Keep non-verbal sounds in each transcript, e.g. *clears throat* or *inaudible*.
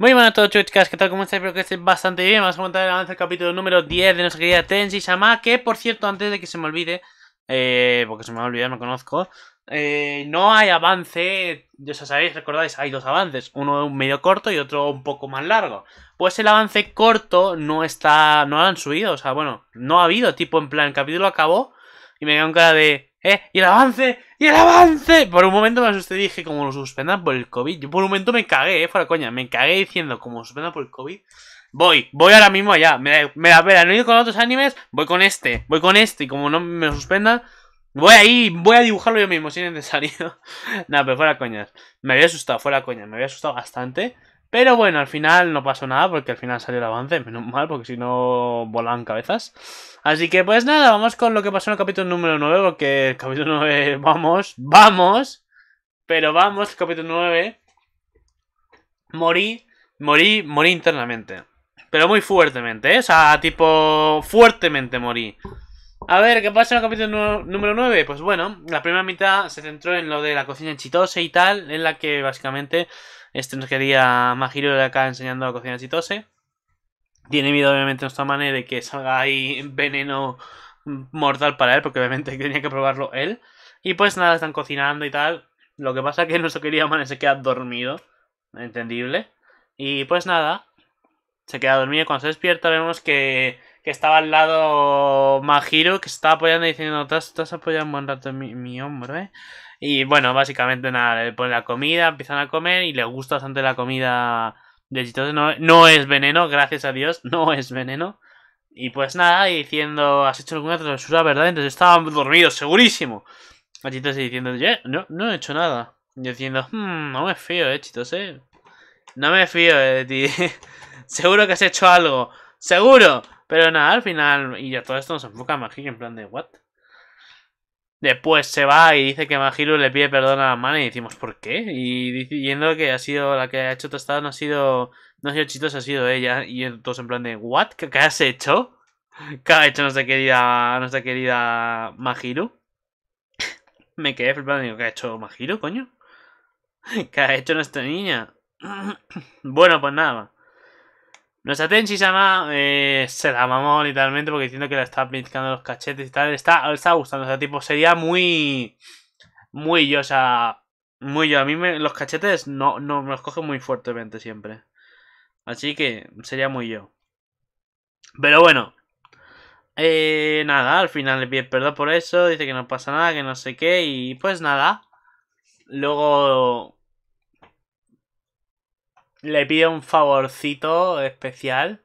Muy buenas a todos chicas, ¿qué tal? ¿Cómo estáis? Espero que estéis bastante bien Vamos a contar el avance del capítulo número 10 de nuestra querida Tensi Sama Que por cierto, antes de que se me olvide eh, Porque se me va a olvidar, me conozco eh, No hay avance, ya sabéis, recordáis, hay dos avances Uno medio corto y otro un poco más largo Pues el avance corto no está, no lo han subido O sea, bueno, no ha habido tipo en plan, el capítulo acabó Y me quedo con cara de... ¿eh? ¡Y el avance! ¡Y el avance! Por un momento me asusté dije, como lo suspendan por el COVID. Yo por un momento me cagué, ¿eh? fuera coña. Me cagué diciendo, como lo suspendan por el COVID. Voy, voy ahora mismo allá. Me, da pena, no he ido con otros animes, voy con este, voy con este. Y como no me suspendan, voy ahí, voy a dibujarlo yo mismo si es necesario. *laughs* Nada, pero fuera coña Me había asustado, fuera coña me había asustado bastante. Pero bueno, al final no pasó nada porque al final salió el avance, menos mal, porque si no volaban cabezas. Así que pues nada, vamos con lo que pasó en el capítulo número 9, porque el capítulo 9, *laughs* vamos, vamos, pero vamos, capítulo 9, morí, morí, morí internamente. Pero muy fuertemente, ¿eh? O sea, tipo, fuertemente morí. A ver, ¿qué pasa en el capítulo número 9? Pues bueno, la primera mitad se centró en lo de la cocina en chitose y tal, en la que básicamente este nos quería Majiro de acá enseñando a cocinar chitose. Tiene miedo, obviamente, nuestra manera de que salga ahí veneno mortal para él, porque obviamente *laughs* tenía que probarlo él. Y pues nada, están cocinando y tal. Lo que pasa es que *laughs* nuestro querido Mane se queda dormido. Entendible. Y pues nada. Se queda dormido. Cuando se despierta vemos que, estaba al lado Majiro, que se estaba apoyando y diciendo, te apoyando apoyado un rato mi, mi hombro, ¿eh? Y bueno, básicamente nada, le ponen la comida, empiezan a comer y le gusta bastante la comida de Chitose. No, no es veneno, gracias a Dios, no es veneno. Y pues nada, diciendo, has hecho alguna travesura, ¿verdad? Entonces estaba dormido, segurísimo. A Chitose diciendo, yeah, no, no he hecho nada. Y diciendo, hmm, no me fío, eh, Chitose. Eh". No me fío eh, de ti. *laughs* Seguro que has hecho algo. Seguro. Pero nada, al final, y ya todo esto nos enfoca a Magic en plan de, ¿what? Después se va y dice que Mahiru le pide perdón a la mano y decimos ¿por qué? Y diciendo que ha sido la que ha hecho tostada no ha sido no ha sido Chitos, ha sido ella y todos en plan de ¿what? ¿Qué, has hecho? *laughs* ¿Qué ha hecho nuestra querida nuestra querida *laughs* Me quedé flipando y digo ¿qué ha hecho Mahiru, coño? *laughs* ¿Qué ha hecho nuestra niña? bueno, pues nada. Nuestra Tenchi-sama eh, se la mamó literalmente porque diciendo que la está pintando los cachetes y tal. Está, está gustando, o sea, tipo, sería muy. Muy yo, o sea. Muy yo. A mí los cachetes no, no me los coge muy fuertemente siempre. Así que sería muy yo. Pero bueno. Eh, nada, al final le pide perdón por eso. Dice que no pasa nada, que no sé qué. Y pues nada. Luego le pide un favorcito especial.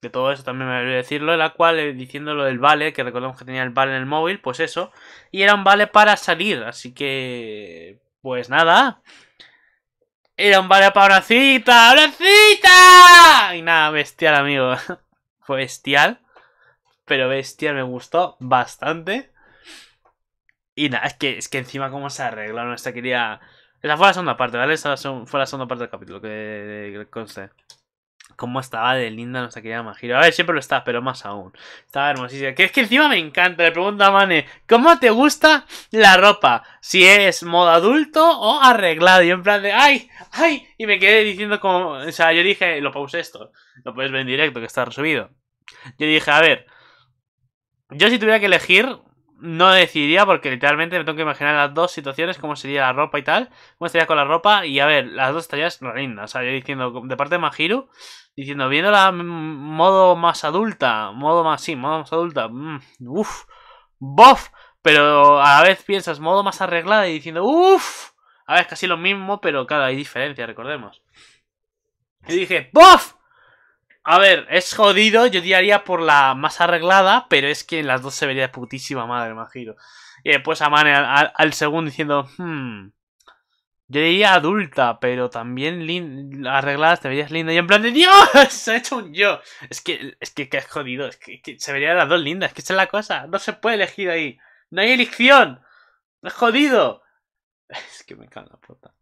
De todo eso también me olvidé decirlo. La cual, eh, diciéndolo del vale, que recordamos que tenía el vale en el móvil, pues eso. Y era un vale para salir, así que. Pues nada. Era un vale para una cita, ¡una cita! Y nada, bestial, amigo. Fue *laughs* bestial. Pero bestial me gustó bastante. Y nada, es que, es que encima cómo se arreglaron nuestra quería... Esa fue la segunda parte, ¿vale? Esa fue la segunda parte del capítulo que, conste. Cómo estaba de linda nuestra querida Majiro. A ver, siempre lo está, pero más aún. Estaba hermosísima. Que es que encima me encanta. Le pregunto a Mane, ¿cómo te gusta la ropa? Si es modo adulto o arreglado. Y en plan de, ¡ay! ¡ay! Y me quedé diciendo como... O sea, yo dije, lo pausé esto. Lo puedes ver en directo, que está resubido. Yo dije, a ver... Yo si tuviera que elegir, no decidiría porque literalmente me tengo que imaginar las dos situaciones, cómo sería la ropa y tal, cómo estaría con la ropa y a ver, las dos estarías lindas, o sea, yo diciendo de parte de Mahiru, diciendo viéndola modo más adulta, modo más sí, modo más adulta, mmm, uff, bof, pero a la vez piensas modo más arreglada y diciendo uff, a ver, es casi lo mismo, pero claro, hay diferencia, recordemos. Y dije, bof, a ver, es jodido, yo diría por la más arreglada, pero es que en las dos se vería de putísima madre, imagino. Y después a al, segundo diciendo, hmm, yo diría adulta, pero también arreglada, te verías linda. Y en plan de Dios, *laughs* se ha hecho un yo. Es que, es que, que es jodido, es que, se verían las dos lindas, Es que esa es la cosa. No se puede elegir ahí. No hay elección. Es jodido. *laughs* Es que me cago en la puta.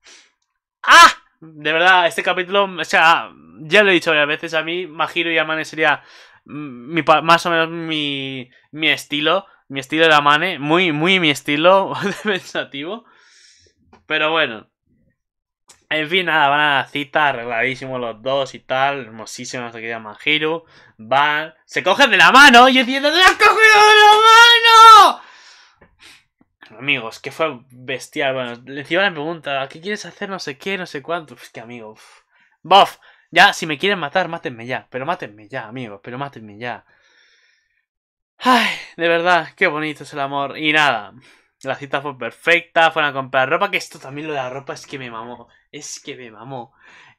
¡Ah! De verdad, este capítulo, o sea, ya lo he dicho varias veces, a mí Majiro y Amane sería más o menos mi, mi estilo, mi estilo de Amane, muy, muy mi estilo *laughs* pensativo. Pero bueno. En fin, nada, van a la cita, arregladísimos los dos y tal, hermosísimos aquí que Majiro van, se cogen de la mano, y yo diciendo, ¡te has cogido de la mano! Amigos, que fue bestial. Bueno, le encima la pregunta, ¿qué quieres hacer? No sé qué, no sé cuánto. Es que, amigos, bof. Ya, si me quieren matar, mátenme ya. Pero mátenme ya, amigos, pero mátenme ya. Ay, de verdad, qué bonito es el amor. Y nada, la cita fue perfecta. Fueron a comprar ropa, que esto también lo de la ropa es que me mamó. Es que me mamó.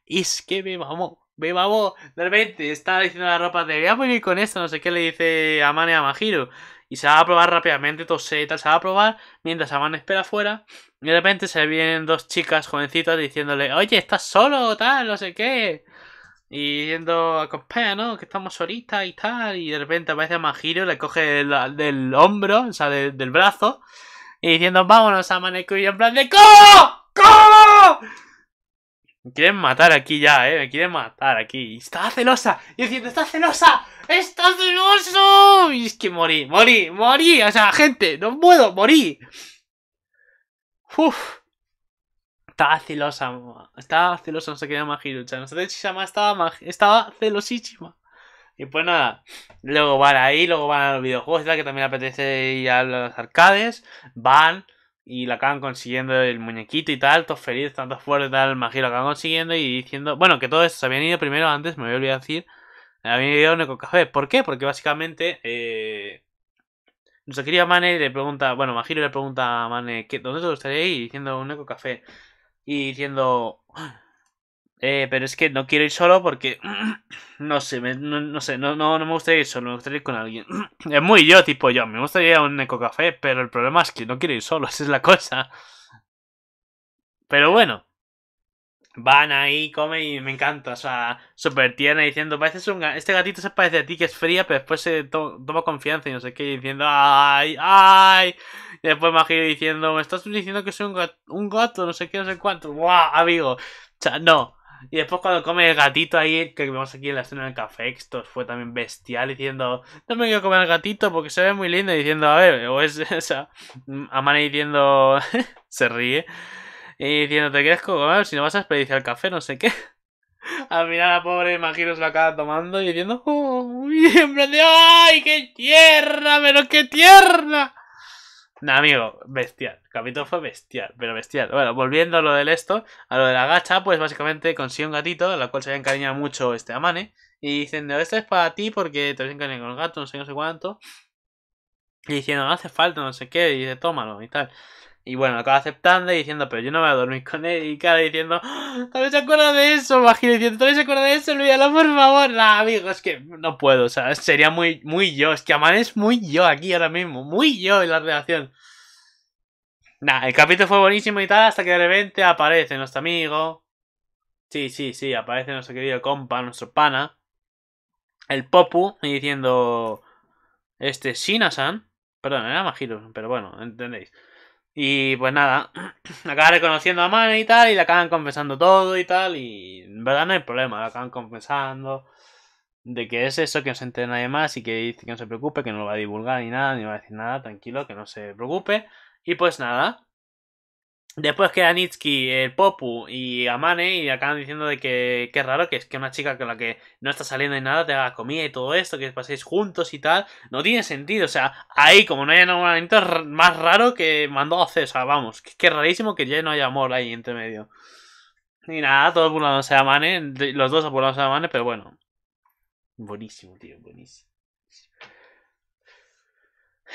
Es que me mamó. Me mamó. De repente estaba diciendo la ropa de voy a con esto, no sé qué, le dice Amane a Mahiro y se va a probar rápidamente, tosé y tal, se va a probar mientras Aman espera afuera. Y de repente se vienen dos chicas jovencitas diciéndole, oye, estás solo, tal, no sé qué. Y diciendo, a ¿no? Que estamos solitas y tal. Y de repente aparece Majiro, le coge del, hombro, o sea, del brazo. Y diciendo, vámonos a manecu Y en plan de, ¿cómo? ¿Cómo? quieren matar aquí ya, eh. Me quieren matar aquí. ¡Estaba celosa! Y diciendo, ¡está celosa! ¡Está celoso! Y es que morí, morí, morí. O sea, gente, no puedo, morí. Uf. Estaba celosa, Estaba celosa, no se quería magirucha. No sé si estaba, estaba celosísima. Y pues nada, luego van ahí, luego van a los videojuegos, que también apetece ir a los arcades, van, y la acaban consiguiendo el muñequito y tal, todos felices, tantos fuertes, tal, Magiro lo acaban consiguiendo y diciendo, bueno, que todo esto se habían ido primero antes, me voy a olvidar decir, habían ido a un Café. ¿Por qué? Porque básicamente, eh, nuestro quería Mane le pregunta, bueno, Magiro le pregunta a Mane, ¿qué, ¿dónde te gustaría ir? Y diciendo un Eco Café. Y diciendo, eh, pero es que no quiero ir solo porque. *clears throat* No sé, no, sé no, me gustaría ir solo, me gustaría ir con alguien. *clears throat* Es muy yo, tipo yo. Me gustaría ir a un ecocafé, pero el problema es que no quiero ir solo, *laughs* esa es la cosa. Pero bueno. Van ahí, comen y me encanta. O sea, súper tierna diciendo: Pareces un Este gatito se parece a ti que es fría, pero después se toma confianza y no sé qué, diciendo: ¡Ay! ¡Ay! Y después Magiro diciendo: Me estás diciendo que soy un, gato, no sé qué, no sé cuánto. ¡Guau, amigo! O sea, no, y después cuando come el gatito ahí, que vemos aquí en la escena del café, esto fue también bestial, diciendo, no me quiero comer el gatito porque se ve muy lindo, y diciendo, a ver, o es *laughs* esa, Amane diciendo, *laughs* se ríe, y diciendo, te quieres comer, si no vas a desperdiciar el café, no sé qué. *laughs* Al mirar la pobre imagino se la acaba tomando y diciendo, oh, en plan de, ¡ay, qué tierra pero qué tierna! No, amigo, bestial. El capítulo fue bestial, pero bestial. Bueno, volviendo a lo del esto, a lo de la gacha, pues básicamente consigue un gatito, a la cual se había encariñado mucho este Amane. Y diciendo no, este es para ti porque te habías con el gato, no sé, no sé cuánto. Y diciendo, no hace falta, no sé qué, y dice, tómalo y tal. Y bueno, acaba aceptando y diciendo, pero yo no me voy a dormir con él. Y cada diciendo, ah, todavía se acuerda de eso, Magiro diciendo, todavía se acuerda de eso, olvídalo, por favor. Nah, amigo, es que no puedo, o sea, sería muy, muy yo. Es que Aman es muy yo aquí ahora mismo, muy yo en la relación. Nah, el capítulo fue buenísimo y tal, hasta que de repente aparece nuestro amigo. Sí, sí, sí, aparece nuestro querido compa, nuestro pana. El Popu, y diciendo. Este, Sinasan Perdón, era Magiro, pero bueno, entendéis. Y pues nada, *clears throat* acaba reconociendo a Manny y tal, y le acaban confesando todo y tal, y en verdad no hay problema, le acaban confesando de que es eso, que no se entere nadie más y que dice que no se preocupe, que no lo va a divulgar ni nada, ni va a decir nada, tranquilo, que no se preocupe. Y pues nada, Después que Anitsky, el eh, Popu y Amane y acaban diciendo de que qué raro que es que una chica con la que no está saliendo y nada te haga comida y todo esto, que paséis juntos y tal, no tiene sentido, o sea, ahí como no hay enamoramiento es más raro que mandó a hacer, o sea, vamos, que, es rarísimo que ya no haya amor ahí entre medio. Y nada, todos burlándose a Amane, los dos apurados a Amane, pero bueno. Buenísimo, tío, buenísimo.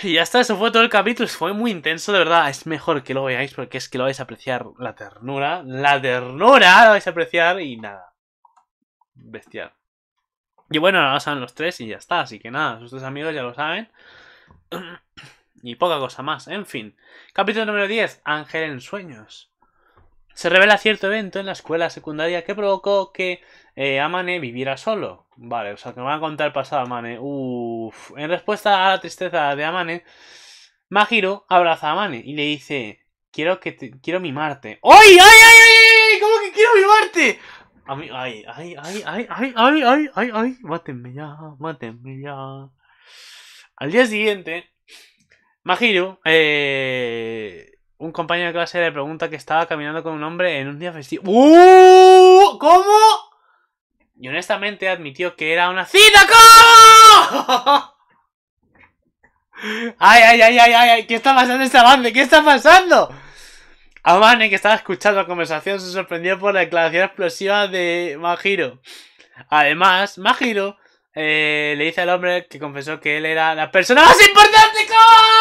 Y ya está, eso fue todo el capítulo. Fue muy intenso, de verdad. Es mejor que lo veáis porque es que lo vais a apreciar la ternura. La ternura la vais a apreciar y nada. Bestial. Y bueno, ahora lo saben los tres y ya está. Así que nada, sus tres amigos ya lo saben. *clears throat* Y poca cosa más. En fin. Capítulo número 10. Ángel en sueños. Se revela cierto evento en la escuela secundaria que provocó que Amane viviera solo. Vale, o sea que me va a contar el pasado Amane. Uf. En respuesta a la tristeza de Amane, Mahiro abraza a Amane y le dice: Quiero que quiero mimarte. ¡Ay, ay, ay, ay! ¿Cómo ay que quiero mimarte? A mí, ay, ay, ay, ay, ay, ay, ay, ay, ay, mátenme ya, mátenme ya. Al día siguiente, Mahiro, eh un compañero de clase le pregunta que estaba caminando con un hombre en un día festivo. ¡Uh! ¿Cómo? Y honestamente admitió que era una cita. ¿Cómo? *laughs* ¡Ay, ay, ay, ay, ay! ¿Qué está pasando esta bande, ¿Qué está pasando? Amane, que estaba escuchando la conversación, se sorprendió por la declaración explosiva de Mahiro. Además, Mahiro eh, le dice al hombre que confesó que él era la persona más importante. ¿Cómo?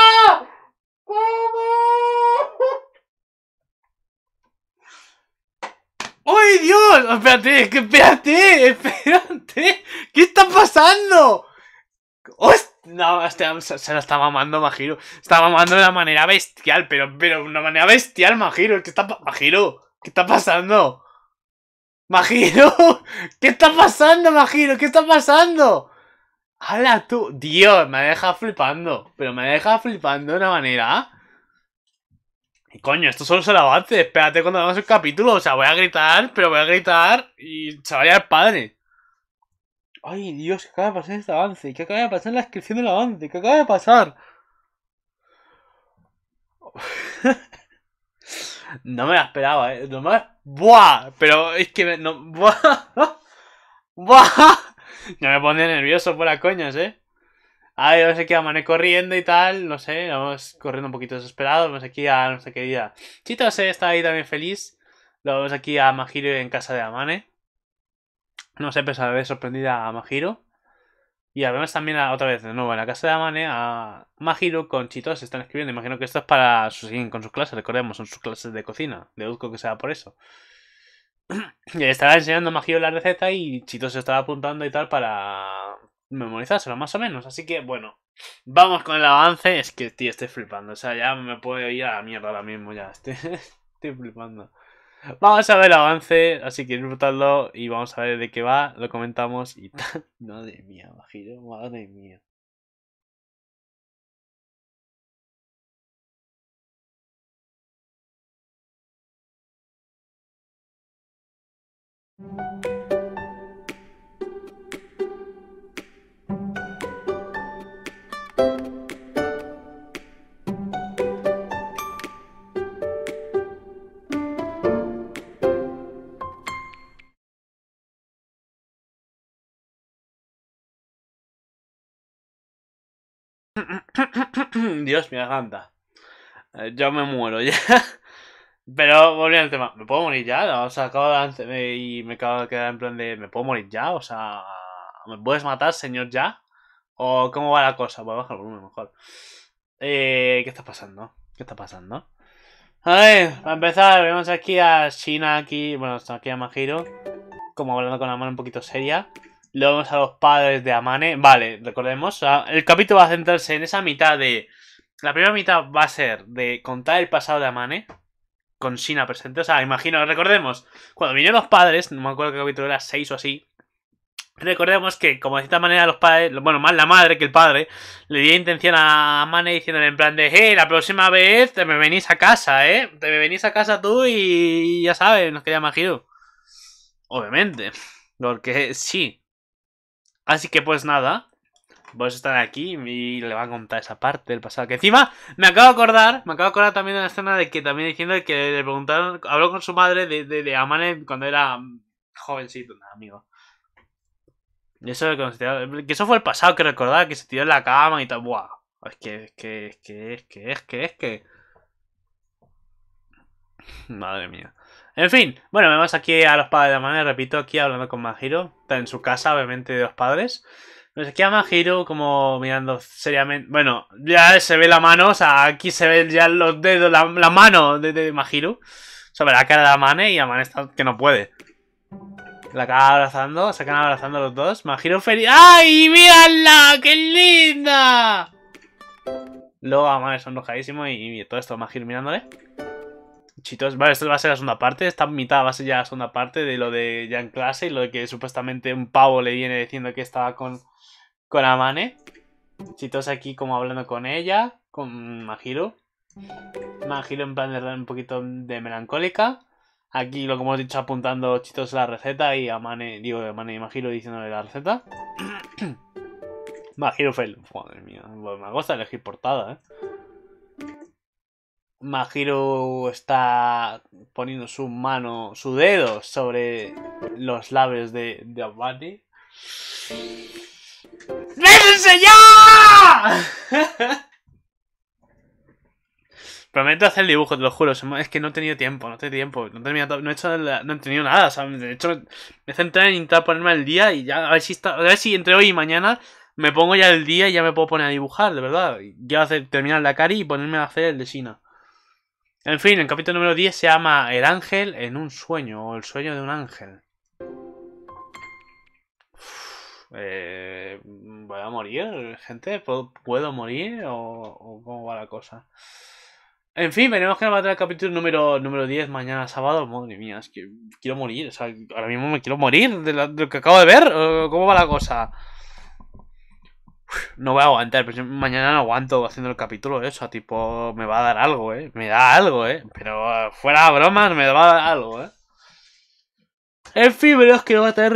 ¡Ay, Dios! Espérate, espérate, *laughs* espérate. ¿Qué está pasando? ¡Hostia! No, se lo está mamando Majiro. Está mamando de una manera bestial, pero, pero una manera bestial, Majiro. ¿Qué está, Magiro, ¿Qué está pasando? Majiro, *laughs* ¿qué está pasando, Majiro? ¿Qué está pasando? ¡Hala tú! Dios, me deja flipando. Pero me deja flipando de una manera y Coño, esto solo es el avance. Espérate cuando hagamos el capítulo. O sea, voy a gritar, pero voy a gritar y se va a padre. Ay, Dios, ¿qué acaba de pasar en este avance? ¿Qué acaba de pasar en la descripción del avance? ¿Qué acaba de pasar? *laughs* no me la esperaba, eh. No ¡Buah! Pero es que me... No... *laughs* ¡Buah! *laughs* ¡Buah! No me pone nervioso por las coñas, eh. Ay, vamos aquí a corriendo y tal, no sé, vamos corriendo un poquito desesperados, vamos aquí a nuestra querida día está ahí también feliz. Lo vemos aquí a Majiro en casa de Amane. No sé, pero se ve sorprendida a Majiro. Y vemos también otra vez de nuevo en la casa de Amane a Majiro con Chitos. están escribiendo. Imagino que esto es para sus, con sus clases, recordemos, son sus clases de cocina. Deduzco que sea por eso. Y *clears throat* le estaba enseñando a Majiro la receta y Chito se estaba apuntando y tal para memorizárselo más o menos. Así que bueno, vamos con el avance. Es que, tío, estoy flipando. O sea, ya me puedo ir a la mierda ahora mismo. Ya *laughs* estoy, flipando. Vamos a ver el avance, así que disfrutadlo y vamos a ver de qué va, lo comentamos y *laughs* tal. Madre mía, bajito madre mía. *clears throat* Dios, mi garganta. Eh, yo me muero ya. *laughs* Pero volviendo al tema, ¿me puedo morir ya? O sea, acabo de y me acabo de quedar en plan de, ¿me puedo morir ya? O sea, ¿me puedes matar, señor, ya? ¿O cómo va la cosa? Voy a bajar el volumen mejor. Eh, ¿Qué está pasando? ¿Qué está pasando? A ver, para empezar, vemos aquí a China aquí, bueno, está aquí a Majiro, como hablando con la mano un poquito seria. Luego vemos a los padres de Amane. Vale, recordemos, el capítulo va a centrarse en esa mitad de la primera mitad va a ser de contar el pasado de Amane con Sina presente. O sea, imagino, recordemos, cuando vinieron los padres, no me acuerdo qué capítulo era, 6 o así. Recordemos que, como de cierta manera, los padres, bueno, más la madre que el padre, le dio intención a Amane diciéndole en plan de, hey, la próxima vez te me venís a casa, ¿eh? Te me venís a casa tú y ya sabes, nos queda Magiru. Obviamente, porque sí. Así que pues nada, Vos estar aquí y le va a contar esa parte del pasado. Que encima me acabo de acordar, me acabo de acordar también de la escena de que también diciendo que le preguntaron, habló con su madre de, Amane cuando era jovencito, nada, amigo. Eso que eso fue el pasado que recordaba, que se tiró en la cama y tal. Buah. Es que, es que, es que, es que, es que, es que. Madre mía. En fin, bueno, vemos aquí a los padres de Amane, repito, aquí hablando con Majiro. Está en su casa, obviamente, de los padres. Pues aquí a Majiro como mirando seriamente. Bueno, ya se ve la mano, o sea, aquí se ven ya los dedos, la, mano de, de Sobre la cara de Amane y Amane está que no puede. La acaba abrazando, se acaban abrazando los dos. Majiro feliz. ¡Ay, mírala! ¡Qué linda! Luego Amane sonrojadísimo enojadísimo y todo esto, Majiro mirándole. Chitos, vale, esto va a ser la segunda parte. Esta mitad va a ser ya la segunda parte de lo de ya en clase y lo de que supuestamente un pavo le viene diciendo que estaba con con Amane. chitos aquí como hablando con ella, con Majiro. Majiro en plan de un poquito de melancólica. Aquí lo que hemos dicho apuntando chitos la receta y Amane, digo, Amane y Mahiro diciéndole la receta. *clears throat* Mahiro fue. Madre mía, me gusta elegir portada, eh. Majiro está poniendo su mano, su dedo sobre los labios de, de ya! Prometo hacer el dibujo te lo juro. Es que no he tenido tiempo, no he tenido tiempo. No he, tenido nada. de hecho, me he en intentar ponerme el día y ya a ver si entre hoy y mañana me pongo ya el día y ya me puedo poner a dibujar, de verdad. ya hacer, terminar la cari y ponerme a hacer el de Sina. En fin, el capítulo número 10 se llama El ángel en un sueño o el sueño de un ángel. eh, voy a morir, gente, puedo, morir o, cómo va la cosa. En fin, veremos que nos va a traer el capítulo número, número 10 mañana sábado. Madre mía, es que quiero morir, o sea, ahora mismo me quiero morir de, lo que acabo de ver, ¿cómo va la cosa? no voy a aguantar, pero mañana no aguanto haciendo el capítulo, eso, tipo, me va a dar algo, eh. Me da algo, eh. Pero fuera bromas, me va a dar algo, eh. En fin, veros que va a estar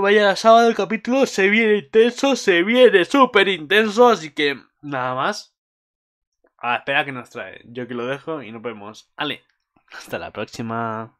vaya la sábado el capítulo. Se viene intenso, se viene super intenso. Así que nada más. A ah, espera que nos trae. Yo que lo dejo y nos vemos. Ale, hasta la próxima.